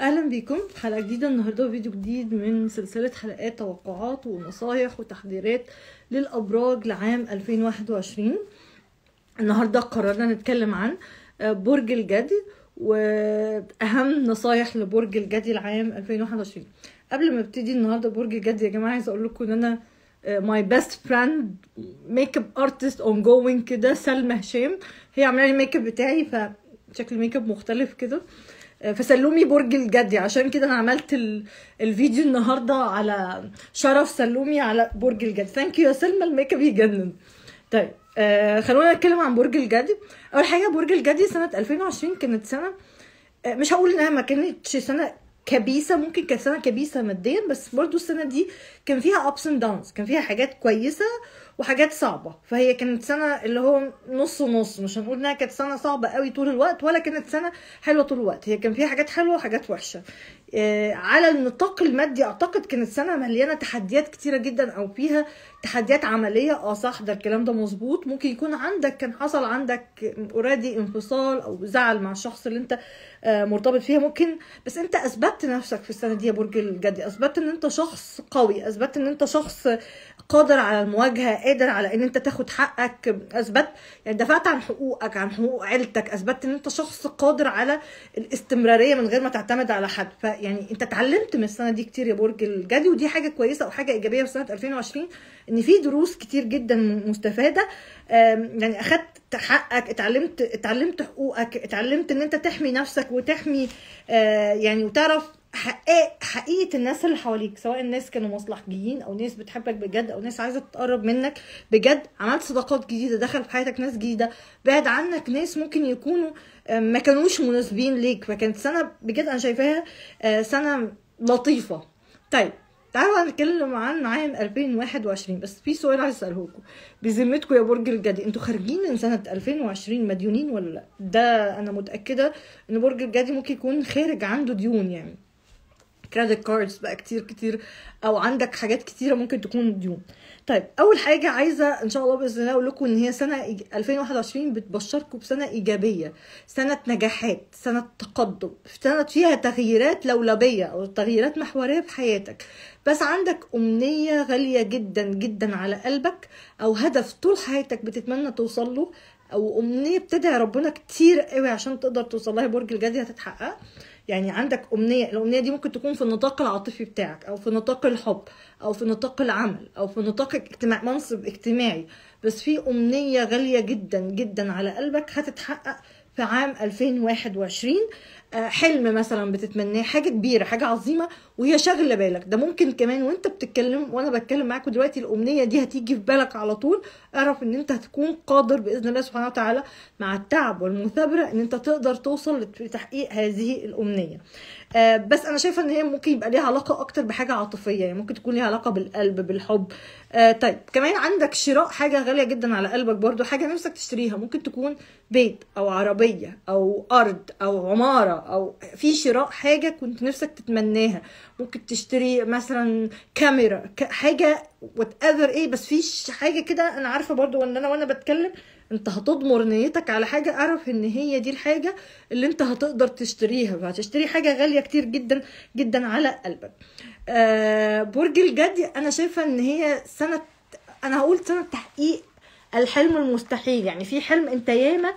اهلا بيكم في حلقه جديده النهارده فيديو جديد من سلسله حلقات توقعات ونصايح وتحذيرات للابراج لعام 2021 النهارده قررنا نتكلم عن آه، برج الجدي واهم نصايح لبرج الجدي لعام 2021 قبل ما ابتدي النهارده برج الجدي يا جماعه عايزه اقول لكم ان انا ماي بيست فريند ميك اب ارتست اون جوينج كده سلمى هشام هي عامله لي الميك اب بتاعي ف شكل ميك اب مختلف كده آه، فسلومي برج الجدي عشان كده انا عملت الفيديو النهارده على شرف سلومي على برج الجدي ثانك يو يا سلمى الميك اب يجنن طيب آه خلونا نتكلم عن برج الجدي اول حاجه برج الجدي سنه 2020 كانت سنه آه مش هقول انها ما كانتش سنه كبيسه ممكن كانت سنه كبيسه ماديا بس برضو السنه دي كان فيها ابس اند داونز كان فيها حاجات كويسه وحاجات صعبه فهي كانت سنه اللي هو نص ونص مش هنقول انها كانت سنه صعبه قوي طول الوقت ولا كانت سنه حلوه طول الوقت هي كان فيها حاجات حلوه وحاجات وحشه آه، على النطاق المادي اعتقد كانت سنه مليانه تحديات كتيره جدا او فيها تحديات عمليه اه صح ده الكلام ده مظبوط ممكن يكون عندك كان حصل عندك اوريدي انفصال او زعل مع الشخص اللي انت آه، مرتبط فيها ممكن بس انت اثبتت نفسك في السنه دي يا برج الجدي اثبتت ان انت شخص قوي اثبتت ان انت شخص قادر على المواجهه قادر على ان انت تاخد حقك اثبت يعني دفعت عن حقوقك عن حقوق عيلتك اثبت ان انت شخص قادر على الاستمراريه من غير ما تعتمد على حد فيعني انت اتعلمت من السنه دي كتير يا برج الجدي ودي حاجه كويسه او حاجه ايجابيه في سنه 2020 ان في دروس كتير جدا مستفاده يعني اخدت حقك اتعلمت اتعلمت حقوقك اتعلمت ان انت تحمي نفسك وتحمي آه، يعني وتعرف حقيقة حقيقة الناس اللي حواليك سواء الناس كانوا مصلحجيين او ناس بتحبك بجد او ناس عايزة تتقرب منك بجد عملت صداقات جديدة دخل في حياتك ناس جديدة بعد عنك ناس ممكن يكونوا آه، ما كانوش مناسبين ليك فكانت سنة بجد انا شايفاها آه، سنة لطيفة طيب تعالوا نتكلم عن عام 2021 بس في سؤال عايز اساله لكم بذمتكم يا برج الجدي انتوا خارجين من سنه 2020 مديونين ولا لا ده انا متاكده ان برج الجدي ممكن يكون خارج عنده ديون يعني كريدت كاردز بقى كتير كتير او عندك حاجات كتيره ممكن تكون ديون طيب اول حاجه عايزه ان شاء الله باذن الله اقول لكم ان هي سنه 2021 بتبشركم بسنه ايجابيه سنه نجاحات سنه تقدم سنه فيها تغييرات لولبيه او تغييرات محوريه في حياتك بس عندك امنيه غاليه جدا جدا على قلبك او هدف طول حياتك بتتمنى توصل له او امنيه بتدعي ربنا كتير قوي عشان تقدر توصل لها برج الجدي هتتحقق يعني عندك امنيه الامنيه دي ممكن تكون في النطاق العاطفي بتاعك او في نطاق الحب او في نطاق العمل او في نطاق اجتماع منصب اجتماعي بس في امنيه غاليه جدا جدا على قلبك هتتحقق في عام 2021 آه، حلم مثلا بتتمناه حاجه كبيره حاجه عظيمه وهي شاغله بالك ده ممكن كمان وانت بتتكلم وانا بتكلم معاك دلوقتي الامنيه دي هتيجي في بالك على طول اعرف ان انت هتكون قادر باذن الله سبحانه وتعالى مع التعب والمثابره ان انت تقدر توصل لتحقيق هذه الامنيه آه، بس انا شايفه ان هي ممكن يبقى ليها علاقه اكتر بحاجه عاطفيه يعني ممكن تكون ليها علاقه بالقلب بالحب آه، طيب كمان عندك شراء حاجه غاليه جدا على قلبك برضو حاجه نفسك تشتريها ممكن تكون بيت او عربيه او ارض او عماره او في شراء حاجه كنت نفسك تتمناها ممكن تشتري مثلا كاميرا حاجه وات ايفر ايه بس في حاجه كده انا عارفه برضو ان انا وانا بتكلم انت هتضمر نيتك على حاجه اعرف ان هي دي الحاجه اللي انت هتقدر تشتريها هتشتري حاجه غاليه كتير جدا جدا على قلبك آه برج الجدي انا شايفه ان هي سنه انا هقول سنه تحقيق الحلم المستحيل يعني في حلم انت ياما آه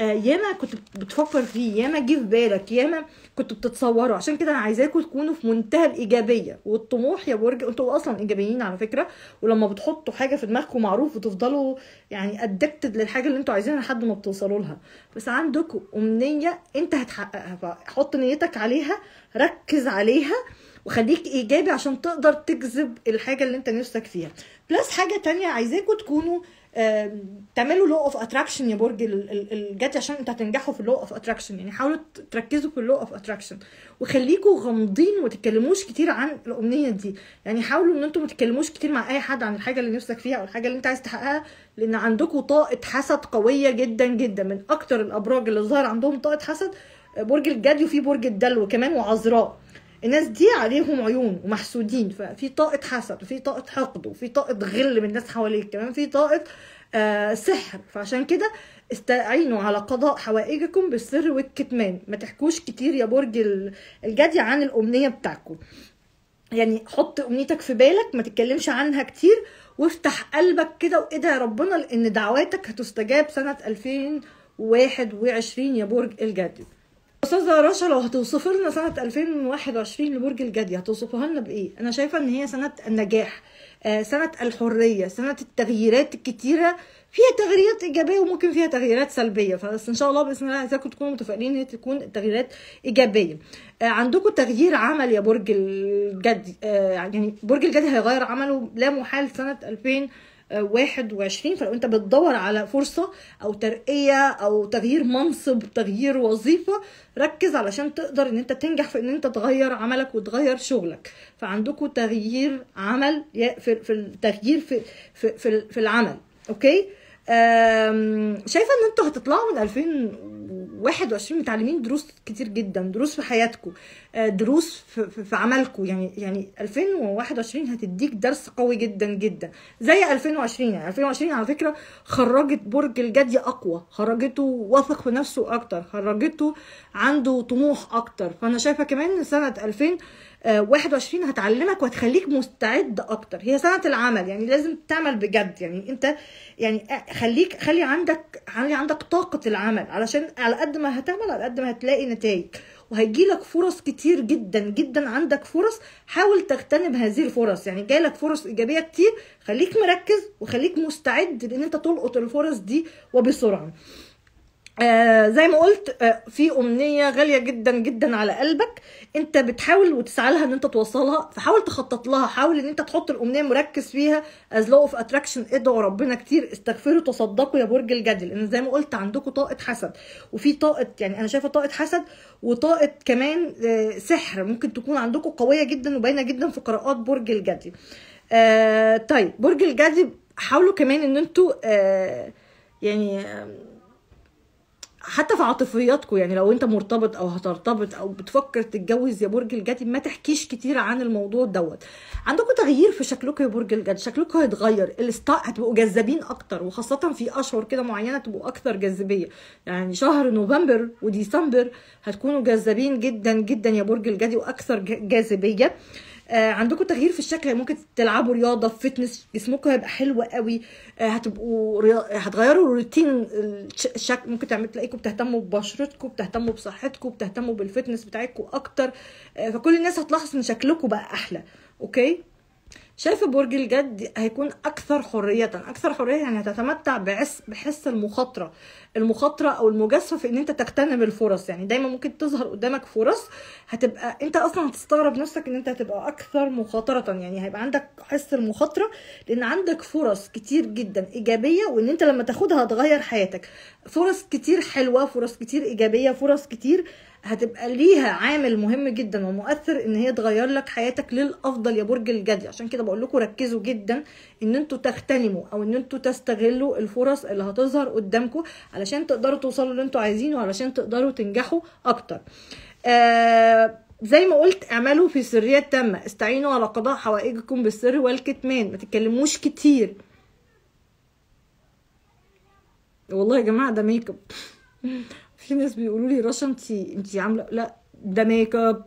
آه، ياما كنت بتفكر فيه ياما جه في بالك ياما كنت بتتصوره عشان كده انا عايزاكم تكونوا في منتهى الايجابيه والطموح يا برج انتوا اصلا ايجابيين على فكره ولما بتحطوا حاجه في دماغكم معروف وتفضلوا يعني ادكتد للحاجه اللي انتوا عايزينها لحد ما بتوصلوا لها بس عندكم امنيه انت هتحققها فحط نيتك عليها ركز عليها وخليك ايجابي عشان تقدر تجذب الحاجه اللي انت نفسك فيها بلس حاجه تانية عايزاكم تكونوا تعملوا لو اوف اتراكشن يا برج الجدي عشان انتوا هتنجحوا في اللو اوف اتراكشن يعني حاولوا تركزوا في اللو اوف اتراكشن وخليكوا غامضين وما تتكلموش كتير عن الامنيه دي يعني حاولوا ان انتوا ما تتكلموش كتير مع اي حد عن الحاجه اللي نفسك فيها او الحاجه اللي انت عايز تحققها لان عندكم طاقه حسد قويه جدا جدا من اكتر الابراج اللي ظهر عندهم طاقه حسد برج الجدي وفي برج الدلو كمان وعذراء الناس دي عليهم عيون ومحسودين ففي طاقه حسد وفي طاقه حقد وفي طاقه غل من الناس حواليك كمان في طاقه آه سحر فعشان كده استعينوا على قضاء حوائجكم بالسر والكتمان ما تحكوش كتير يا برج الجدي عن الامنيه بتاعكم يعني حط امنيتك في بالك ما تتكلمش عنها كتير وافتح قلبك كده وادعي ربنا لان دعواتك هتستجاب سنه 2021 يا برج الجدي استاذه رشا لو هتوصفي لنا سنه 2021 لبرج الجدي هتوصفها لنا بايه انا شايفه ان هي سنه النجاح آه، سنه الحريه سنه التغييرات الكتيره فيها تغييرات ايجابيه وممكن فيها تغييرات سلبيه فبس ان شاء الله باذن الله عايزاكم تكونوا متفائلين ان تكون التغييرات ايجابيه آه، عندكم تغيير عمل يا برج الجدي آه، يعني برج الجدي هيغير عمله لا محال سنه 2021 21 فلو انت بتدور على فرصه او ترقيه او تغيير منصب تغيير وظيفه ركز علشان تقدر ان انت تنجح في ان انت تغير عملك وتغير شغلك فعندكم تغيير عمل في التغيير في في في العمل اوكي شايفه ان انتوا هتطلعوا من 2000 21 متعلمين دروس كتير جدا دروس في حياتكم آه، دروس في, في عملكم يعني يعني 2021 هتديك درس قوي جدا جدا زي 2020 يعني 2020 على فكره خرجت برج الجدي اقوى خرجته واثق في نفسه اكتر خرجته عنده طموح اكتر فانا شايفه كمان سنه 2000 21 آه، هتعلمك وهتخليك مستعد اكتر هي سنه العمل يعني لازم تعمل بجد يعني انت يعني آه، خليك خلي عندك خلي عندك طاقه العمل علشان على قد ما هتعمل على قد ما هتلاقي نتائج وهيجيلك فرص كتير جدا جدا عندك فرص حاول تغتنم هذه الفرص يعني جالك فرص ايجابيه كتير خليك مركز وخليك مستعد لان انت تلقط الفرص دي وبسرعه آه زي ما قلت آه في امنيه غاليه جدا جدا على قلبك انت بتحاول وتسعى لها ان انت توصلها فحاول تخطط لها حاول ان انت تحط الامنيه مركز فيها از لو اوف اتراكشن ادعوا ربنا كتير استغفروا تصدقوا يا برج الجدل لان زي ما قلت عندكم طاقه حسد وفي طاقه يعني انا شايفه طاقه حسد وطاقه كمان آه سحر ممكن تكون عندكم قويه جدا وباينه جدا في قراءات برج الجدل آه طيب برج الجدل حاولوا كمان ان انتوا آه يعني آه حتى في عاطفياتكم يعني لو انت مرتبط او هترتبط او بتفكر تتجوز يا برج الجدي ما تحكيش كتير عن الموضوع دوت عندكم تغيير في شكلكم يا برج الجدي شكلكم هيتغير الستاء هتبقوا جذابين اكتر وخاصه في اشهر كده معينه تبقوا اكتر جاذبيه يعني شهر نوفمبر وديسمبر هتكونوا جذابين جدا جدا يا برج الجدي واكثر جاذبيه آه عندكم تغيير في الشكل ممكن تلعبوا رياضه فتنس جسمكم هيبقى حلو قوي آه هتبقوا هتغيروا روتين الشكل ممكن تعمل تلاقيكم بتهتموا ببشرتكم بتهتموا بصحتكم بتهتموا بالفتنس بتاعتكم اكتر آه فكل الناس هتلاحظ ان شكلكم بقى احلى اوكي شايفه برج الجد هيكون اكثر حريه اكثر حريه يعني هتتمتع بعس بحس المخاطره المخاطره او المجازفه في ان انت تغتنم الفرص يعني دايما ممكن تظهر قدامك فرص هتبقى انت اصلا هتستغرب نفسك ان انت هتبقى اكثر مخاطره يعني هيبقى عندك حس المخاطره لان عندك فرص كتير جدا ايجابيه وان انت لما تاخدها هتغير حياتك فرص كتير حلوه فرص كتير ايجابيه فرص كتير هتبقى ليها عامل مهم جدا ومؤثر ان هي تغير لك حياتك للافضل يا برج الجدي عشان كده بقول لكم ركزوا جدا ان انتوا تغتنموا او ان انتوا تستغلوا الفرص اللي هتظهر قدامكم علشان تقدروا توصلوا اللي انتوا عايزينه علشان تقدروا تنجحوا اكتر آه زي ما قلت اعملوا في سريه تامه استعينوا على قضاء حوائجكم بالسر والكتمان ما تتكلموش كتير والله يا جماعه ده ميك اب في ناس بيقولوا لي رشا انت انت عامله لا ده ميك اب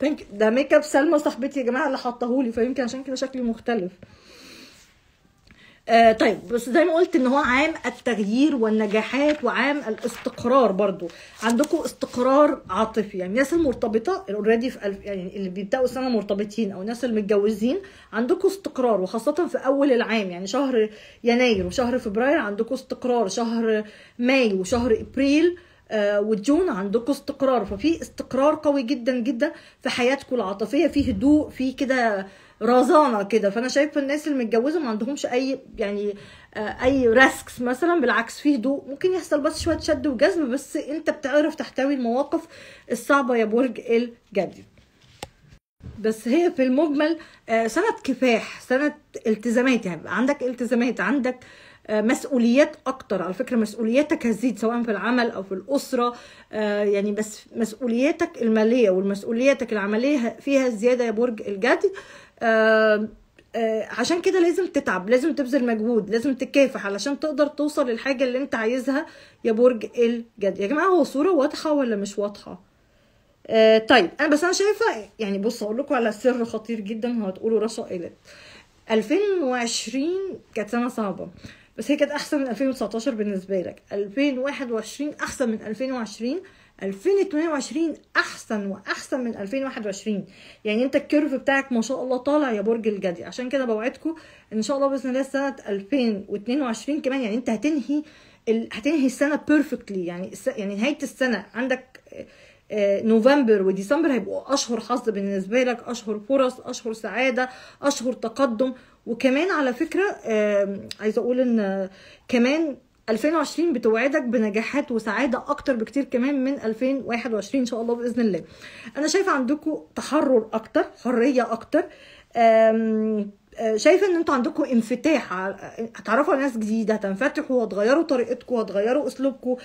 ثانك ده ميك اب سلمى صاحبتي يا جماعه اللي حطاهولي فيمكن عشان كده شكلي مختلف آه طيب بس زي ما قلت ان هو عام التغيير والنجاحات وعام الاستقرار برضو عندكم استقرار عاطفي يعني الناس المرتبطه اوريدي في الف يعني اللي بيبداوا السنه مرتبطين او الناس المتجوزين عندكم استقرار وخاصه في اول العام يعني شهر يناير وشهر فبراير عندكم استقرار شهر مايو وشهر ابريل آه، وتجون عندكم استقرار ففي استقرار قوي جدا جدا في حياتكم العاطفيه في هدوء في كده رزانه كده فانا شايفه الناس اللي متجوزه ما عندهمش اي يعني آه، اي ريسكس مثلا بالعكس في هدوء ممكن يحصل بس شويه شد وجزم بس انت بتعرف تحتوي المواقف الصعبه يا برج الجدي بس هي في المجمل آه، سنه كفاح سنه التزامات يعني عندك التزامات عندك آه آه، مسؤوليات اكتر على فكره مسؤولياتك هتزيد سواء في العمل او في الاسره آه، يعني بس مسؤولياتك الماليه والمسؤولياتك العمليه فيها زياده يا برج الجدي آه، عشان كده لازم تتعب لازم تبذل مجهود لازم تكافح علشان تقدر توصل للحاجه اللي انت عايزها يا برج الجدي يا جماعه هو صوره واضحه ولا مش واضحه آه طيب انا بس انا شايفه يعني بص اقول لكم على سر خطير جدا وهتقولوا رشا قالت 2020 كانت سنه صعبه بس هي كانت احسن من 2019 بالنسبه لك 2021 احسن من 2020 2022 احسن واحسن من 2021 يعني انت الكيرف بتاعك ما شاء الله طالع يا برج الجدي عشان كده بوعدكم ان شاء الله باذن الله سنه 2022 كمان يعني انت هتنهي ال... هتنهي السنه بيرفكتلي يعني الس... يعني نهايه السنه عندك آه، نوفمبر وديسمبر هيبقوا اشهر حظ بالنسبه لك اشهر فرص اشهر سعاده اشهر تقدم وكمان على فكره عايزه اقول ان كمان 2020 بتوعدك بنجاحات وسعاده اكتر بكتير كمان من 2021 ان شاء الله باذن الله انا شايفه عندكم تحرر اكتر حريه اكتر آه، شايفه ان انتوا عندكم انفتاح آه، هتعرفوا على ناس جديده هتنفتحوا وهتغيروا طريقتكم وهتغيروا اسلوبكم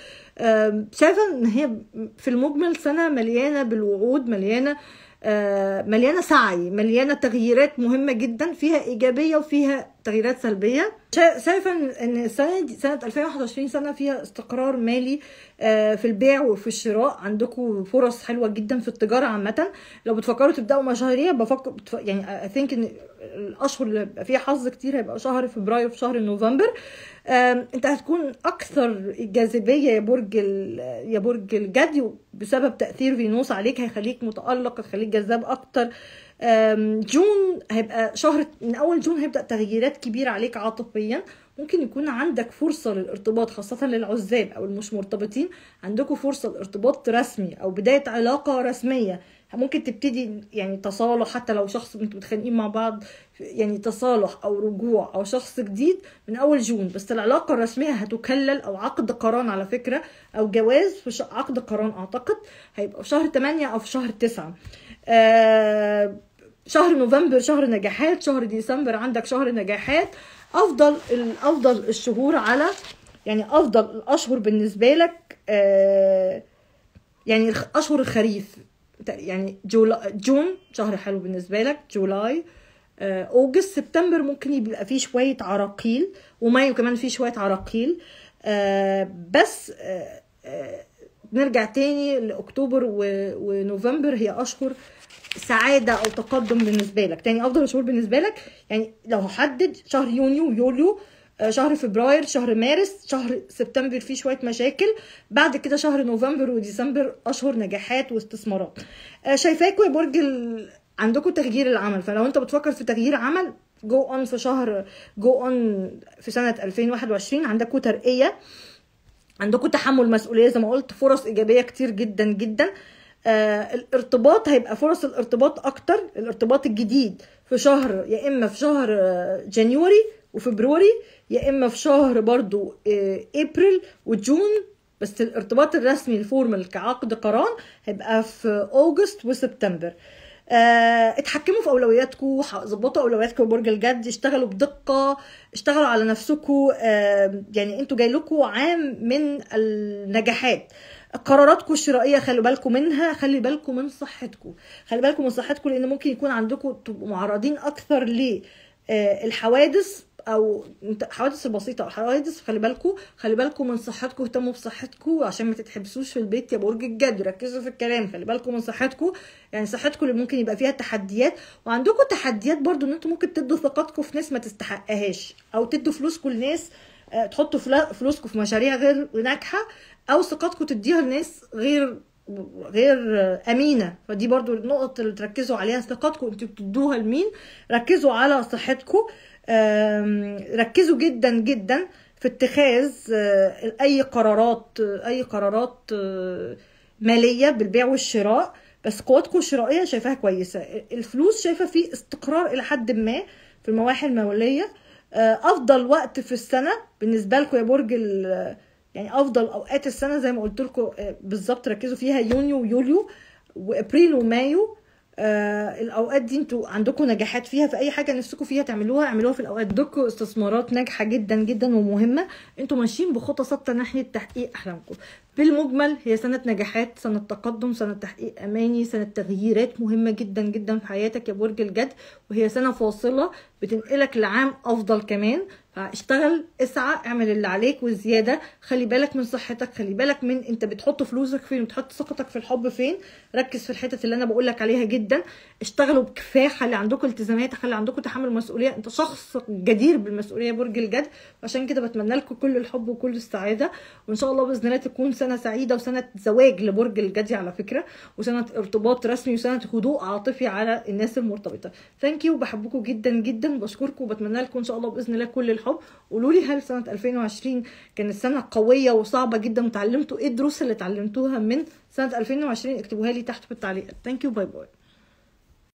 شايفه ان هي في المجمل سنه مليانه بالوعود مليانه آه، مليانه سعي مليانه تغييرات مهمه جدا فيها ايجابيه وفيها تغييرات سلبيه شايفه ان السنه دي سنه 2021 سنه فيها استقرار مالي آه، في البيع وفي الشراء عندكم فرص حلوه جدا في التجاره عامه لو بتفكروا تبداوا مشاريع بفكر يعني اي ثينك ان الاشهر اللي هيبقى فيها حظ كتير هيبقى شهر فبراير في شهر نوفمبر انت هتكون اكثر جاذبيه يا برج يا برج الجدي بسبب تاثير فينوس عليك هيخليك متالق هيخليك جذاب اكتر جون هيبقى شهر من اول جون هيبدا تغييرات كبيره عليك عاطفيا ممكن يكون عندك فرصه للارتباط خاصه للعزاب او المش مرتبطين عندكم فرصه لارتباط رسمي او بدايه علاقه رسميه ممكن تبتدي يعني تصالح حتى لو شخص انتوا متخانقين مع بعض يعني تصالح او رجوع او شخص جديد من اول جون بس العلاقه الرسميه هتكلل او عقد قران على فكره او جواز في عقد قران اعتقد هيبقى في شهر 8 او في شهر 9 آه شهر نوفمبر شهر نجاحات شهر ديسمبر عندك شهر نجاحات افضل افضل الشهور على يعني افضل الاشهر بالنسبه لك آه، يعني اشهر الخريف يعني جون شهر حلو بالنسبه لك جولاي آه، اوجست سبتمبر ممكن يبقى فيه شويه عراقيل ومايو كمان فيه شويه عراقيل آه، بس نرجع تاني لاكتوبر ونوفمبر هي اشهر سعاده او تقدم بالنسبه لك تاني افضل شهور بالنسبه لك يعني لو هحدد شهر يونيو يوليو آه، شهر فبراير شهر مارس شهر سبتمبر فيه شويه مشاكل بعد كده شهر نوفمبر وديسمبر اشهر نجاحات واستثمارات آه، شايفاكوا يا برج ال... عندكوا تغيير العمل فلو انت بتفكر في تغيير عمل جو اون في شهر جو اون في سنه 2021 عندكوا ترقيه عندكوا تحمل مسؤوليه زي ما قلت فرص ايجابيه كتير جدا جدا آه آه، الارتباط هيبقى فرص الارتباط اكتر الارتباط الجديد في شهر يا اما في شهر آه، جانيوري وفبروري يا اما في شهر برضو آه، ابريل وجون بس الارتباط الرسمي الفورمال كعقد قران هيبقى في اوجست وسبتمبر اتحكموا في اولوياتكم ظبطوا اولوياتكم برج الجد اشتغلوا بدقه اشتغلوا على نفسكم يعني انتوا جاي لكم عام من النجاحات قراراتكم الشرائيه خلوا بالكم منها خلي بالكم من صحتكم خلي بالكم من صحتكم لان ممكن يكون عندكم تبقوا معرضين اكثر للحوادث آه، او حوادث البسيطه او حوادث خلي بالكم خلي بالكم من صحتكم اهتموا بصحتكم عشان ما تتحبسوش في البيت يا برج الجد ركزوا في الكلام خلي بالكم من صحتكم يعني صحتكم اللي ممكن يبقى فيها تحديات وعندكم تحديات برضو ان انتم ممكن تدوا ثقتكم في ناس ما تستحقهاش او تدوا فلوسكم لناس آه، تحطوا فلوسكم في مشاريع غير ناجحه او ثقتكم تديها لناس غير غير امينه فدي برضو النقط اللي تركزوا عليها ثقتكم انتوا بتدوها لمين ركزوا على صحتكم ركزوا جدا جدا في اتخاذ آه، اي قرارات اي قرارات آه، ماليه بالبيع والشراء بس قوتكم الشرائيه شايفاها كويسه الفلوس شايفه في استقرار الى حد ما في المواحي الماليه آه، افضل وقت في السنه بالنسبه لكم يا برج يعني افضل اوقات السنه زي ما قلت لكم آه، بالظبط ركزوا فيها يونيو ويوليو وابريل ومايو آه الاوقات دي انتوا عندكم نجاحات فيها في اي حاجه نفسكم فيها تعملوها اعملوها في الاوقات دي استثمارات ناجحه جدا جدا ومهمه انتوا ماشيين بخطى ثابته ناحيه تحقيق احلامكم بالمجمل هي سنه نجاحات سنه تقدم سنه تحقيق اماني سنه تغييرات مهمه جدا جدا في حياتك يا برج الجد وهي سنه فاصله بتنقلك لعام افضل كمان فاشتغل اسعى اعمل اللي عليك وزياده خلي بالك من صحتك خلي بالك من انت بتحط فلوسك فين وتحط ثقتك في الحب فين ركز في الحتت اللي انا بقول لك عليها جدا اشتغلوا بكفايه خلي عندكم التزامات خلي عندكم تحمل مسؤوليه انت شخص جدير بالمسؤوليه برج الجد عشان كده بتمنى لكم كل الحب وكل السعاده وان شاء الله باذن الله تكون سنه سعيده وسنه زواج لبرج الجدي على فكره وسنه ارتباط رسمي وسنه هدوء عاطفي على الناس المرتبطه ثانك يو بحبكم جدا جدا بشكركم وبتمنى لكم ان شاء الله باذن الله كل الحب قولوا لي هل سنه 2020 كانت سنه قويه وصعبه جدا وتعلمتوا ايه الدروس اللي اتعلمتوها من سنه 2020 اكتبوها لي تحت في التعليقات ثانك يو باي باي